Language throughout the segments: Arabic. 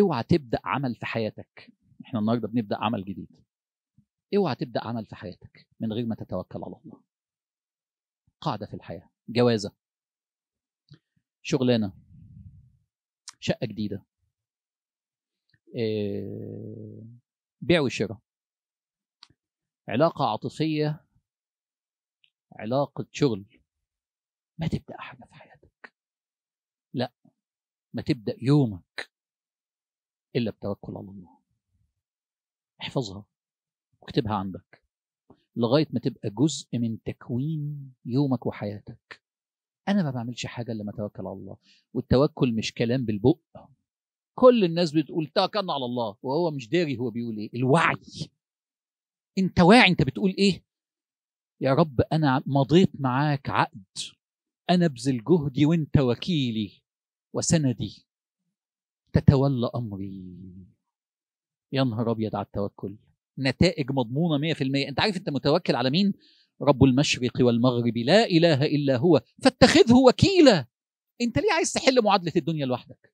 اوعى تبدا عمل في حياتك احنا النهارده بنبدا عمل جديد اوعى تبدا عمل في حياتك من غير ما تتوكل على الله قاعده في الحياه جوازه شغلانه شقه جديده آه، بيع وشراء علاقه عاطفيه علاقه شغل ما تبدا حاجه في حياتك لا ما تبدا يومك إلا التوكل على الله احفظها واكتبها عندك لغاية ما تبقى جزء من تكوين يومك وحياتك أنا ما بعملش حاجة إلا ما أتوكل على الله والتوكل مش كلام بالبق كل الناس بتقول توكلنا على الله وهو مش داري هو بيقول إيه الوعي أنت واعي أنت بتقول إيه يا رب أنا مضيت معاك عقد أنا أبذل جهدي وأنت وكيلي وسندي تتولى امري يا نهار ابيض على التوكل نتائج مضمونه 100% انت عارف انت متوكل على مين رب المشرق والمغرب لا اله الا هو فاتخذه وكيلا انت ليه عايز تحل معادله الدنيا لوحدك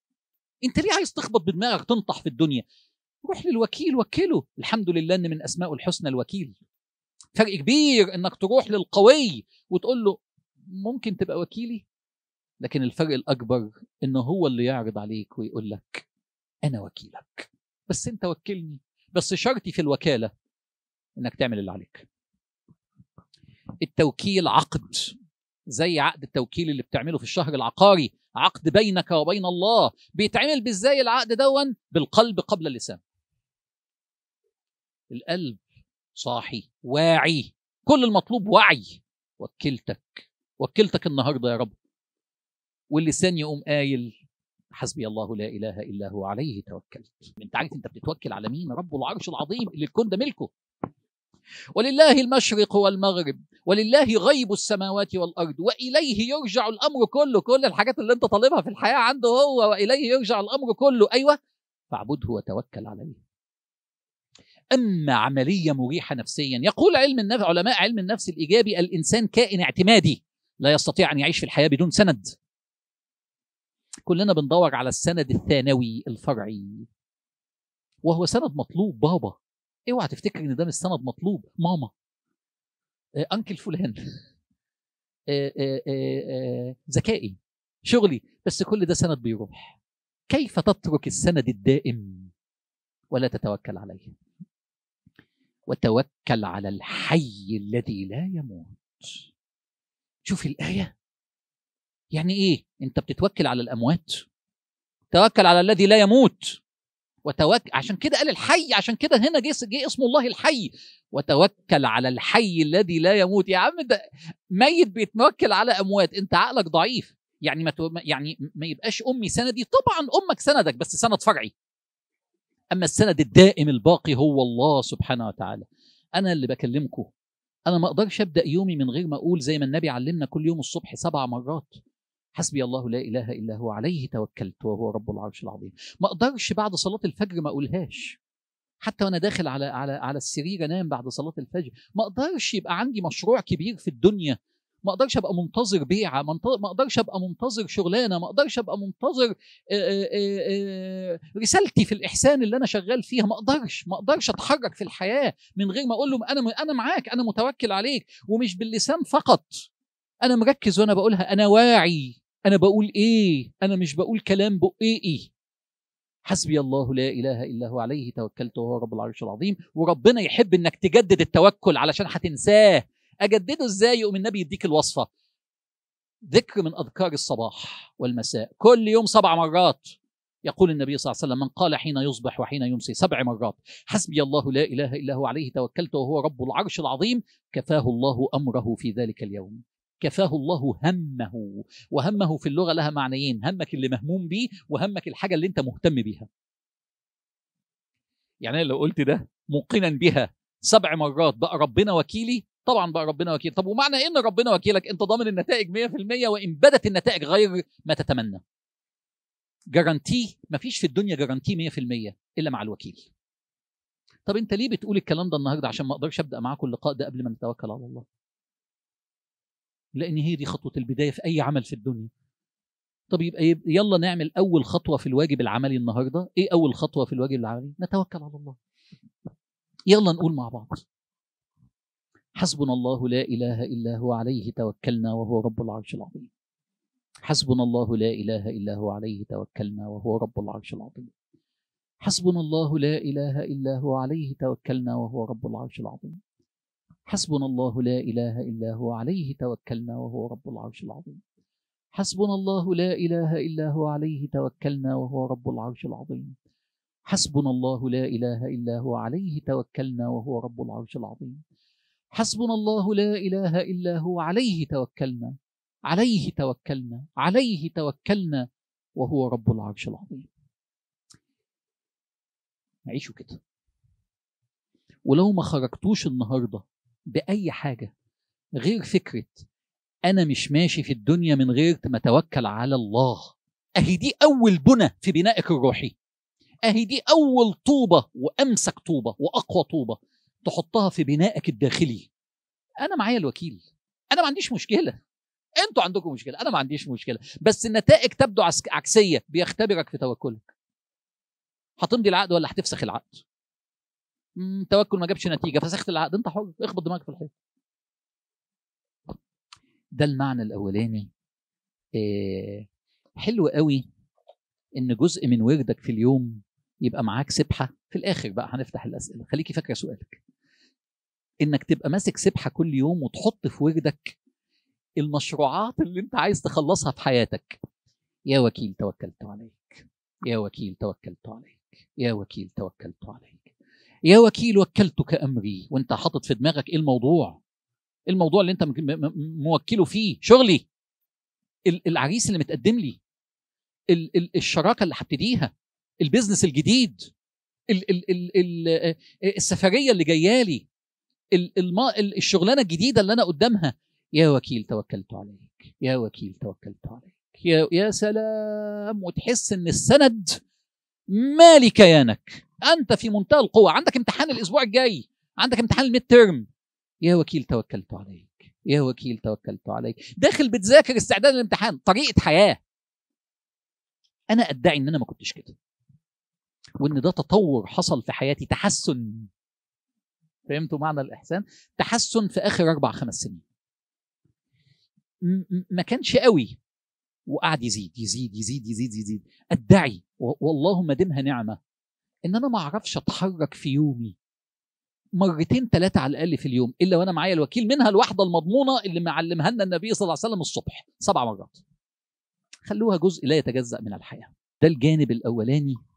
انت ليه عايز تخبط بدماغك تنطح في الدنيا روح للوكيل وكله الحمد لله ان من اسماء الحسنى الوكيل فرق كبير انك تروح للقوي وتقول له ممكن تبقى وكيلي لكن الفرق الاكبر انه هو اللي يعرض عليك ويقول لك انا وكيلك بس انت وكلني بس شرطي في الوكاله انك تعمل اللي عليك التوكيل عقد زي عقد التوكيل اللي بتعمله في الشهر العقاري عقد بينك وبين الله بيتعمل بازاي العقد دون بالقلب قبل اللسان القلب صاحي واعي كل المطلوب وعي وكلتك وكلتك النهارده يا رب واللسان يقوم قايل حسبي الله لا اله الا هو عليه توكلت انت عارف انت بتتوكل على مين رب العرش العظيم اللي الكون ده ملكه ولله المشرق والمغرب ولله غيب السماوات والارض واليه يرجع الامر كله كل الحاجات اللي انت طالبها في الحياه عنده هو واليه يرجع الامر كله ايوه فاعبده وتوكل عليه اما عمليه مريحه نفسيا يقول علم النفس علماء علم النفس الايجابي الانسان كائن اعتمادي لا يستطيع ان يعيش في الحياه بدون سند كلنا بندور على السند الثانوي الفرعي وهو سند مطلوب بابا اوعى تفتكر ان ده مش سند مطلوب ماما آه انكل فلان آه، آه، آه، ذكائي شغلي بس كل ده سند بيروح كيف تترك السند الدائم ولا تتوكل عليه وتوكل على الحي الذي لا يموت شوف الآية يعني ايه انت بتتوكل على الاموات توكل على الذي لا يموت وتوكل عشان كده قال الحي عشان كده هنا جه اسم الله الحي وتوكل على الحي الذي لا يموت يا عم ده ميت بيتوكل على اموات انت عقلك ضعيف يعني ما تو... يعني ما يبقاش امي سندي طبعا امك سندك بس سند فرعي اما السند الدائم الباقي هو الله سبحانه وتعالى انا اللي بكلمكم انا ما اقدرش ابدا يومي من غير ما اقول زي ما النبي علمنا كل يوم الصبح سبع مرات حسبي الله لا اله الا هو عليه توكلت وهو رب العرش العظيم ما اقدرش بعد صلاه الفجر ما اقولهاش حتى وانا داخل على على على السرير انام بعد صلاه الفجر ما اقدرش يبقى عندي مشروع كبير في الدنيا ما اقدرش ابقى منتظر بيعه ما اقدرش ابقى منتظر شغلانه ما اقدرش ابقى منتظر رسالتي في الاحسان اللي انا شغال فيها ما اقدرش ما اقدرش اتحرك في الحياه من غير ما اقول لهم انا انا معاك انا متوكل عليك ومش باللسان فقط انا مركز وانا بقولها انا واعي أنا بقول إيه أنا مش بقول كلام بقيقي حسبي الله لا إله إلا هو عليه توكلت وهو رب العرش العظيم وربنا يحب إنك تجدد التوكل علشان هتنساه أجدده إزاي يقوم النبي يديك الوصفة ذكر من أذكار الصباح والمساء كل يوم سبع مرات يقول النبي صلى الله عليه وسلم من قال حين يصبح وحين يمسي سبع مرات حسبي الله لا إله إلا هو عليه توكلت وهو رب العرش العظيم كفاه الله أمره في ذلك اليوم كفاه الله همه وهمه في اللغه لها معنيين همك اللي مهموم بيه وهمك الحاجه اللي انت مهتم بيها يعني لو قلت ده موقنا بها سبع مرات بقى ربنا وكيلي طبعا بقى ربنا وكيل طب ومعنى إيه ان ربنا وكيلك انت ضامن النتائج 100% وان بدت النتائج غير ما تتمنى جارانتي مفيش في الدنيا جارانتي 100% الا مع الوكيل طب انت ليه بتقول الكلام ده النهارده عشان ما اقدرش ابدا معاكم اللقاء ده قبل ما نتوكل على الله لان هي دي خطوه البدايه في اي عمل في الدنيا طب يبقى يلا نعمل اول خطوه في الواجب العملي النهارده ايه اول خطوه في الواجب العملي نتوكل على الله يلا نقول مع بعض حسبنا الله لا اله الا هو عليه توكلنا وهو رب العرش العظيم حسبنا الله لا اله الا هو عليه توكلنا وهو رب العرش العظيم حسبنا الله لا اله الا هو عليه توكلنا وهو رب العرش العظيم حسبنا الله لا إله إلا هو عليه توكلنا وهو رب العرش العظيم حسبنا الله لا إله إلا هو عليه توكلنا وهو رب العرش العظيم حسبنا الله لا إله إلا هو عليه توكلنا وهو رب العرش العظيم حسبنا الله لا إله إلا هو عليه توكلنا عليه توكلنا عليه توكلنا وهو رب العرش العظيم نعيشوا كده ولو ما خرجتوش النهارده باي حاجه غير فكره انا مش ماشي في الدنيا من غير ما اتوكل على الله اهي دي اول بنى في بنائك الروحي اهي دي اول طوبه وامسك طوبه واقوى طوبه تحطها في بنائك الداخلي انا معايا الوكيل انا ما عنديش مشكله انتوا عندكم مشكله انا ما عنديش مشكله بس النتائج تبدو عكسيه بيختبرك في توكلك هتمضي العقد ولا هتفسخ العقد توكل ما جابش نتيجه فسخت العقد انت حر اخبط دماغك في الحيط ده المعنى الاولاني إيه حلو قوي ان جزء من وردك في اليوم يبقى معاك سبحه في الاخر بقى هنفتح الاسئله خليكي فاكره سؤالك انك تبقى ماسك سبحه كل يوم وتحط في وردك المشروعات اللي انت عايز تخلصها في حياتك يا وكيل توكلت عليك يا وكيل توكلت عليك يا وكيل توكلت عليك يا وكيل وكلتك امري وانت حاطط في دماغك ايه الموضوع ايه الموضوع اللي انت موكله فيه شغلي العريس اللي متقدم لي الشراكه اللي هبتديها البيزنس الجديد آه، السفريه اللي جايه لي الشغلانه الجديده اللي انا قدامها يا وكيل توكلت عليك يا وكيل توكلت عليك يا يا سلام وتحس ان السند مالي كيانك انت في منتهى القوه عندك امتحان الاسبوع الجاي عندك امتحان الميد تيرم يا وكيل توكلت عليك يا وكيل توكلت عليك داخل بتذاكر استعداد الامتحان طريقه حياه انا ادعي ان انا ما كنتش كده وان ده تطور حصل في حياتي تحسن فهمتوا معنى الاحسان تحسن في اخر اربع خمس سنين ما كانش قوي وقعد يزيد يزيد يزيد يزيد يزيد ادعي والله ما دامها نعمه ان انا ما اعرفش اتحرك في يومي مرتين ثلاثة على الأقل في اليوم إلا وأنا معايا الوكيل منها الواحدة المضمونة اللي معلمها لنا النبي صلى الله عليه وسلم الصبح سبع مرات خلوها جزء لا يتجزأ من الحياة ده الجانب الأولاني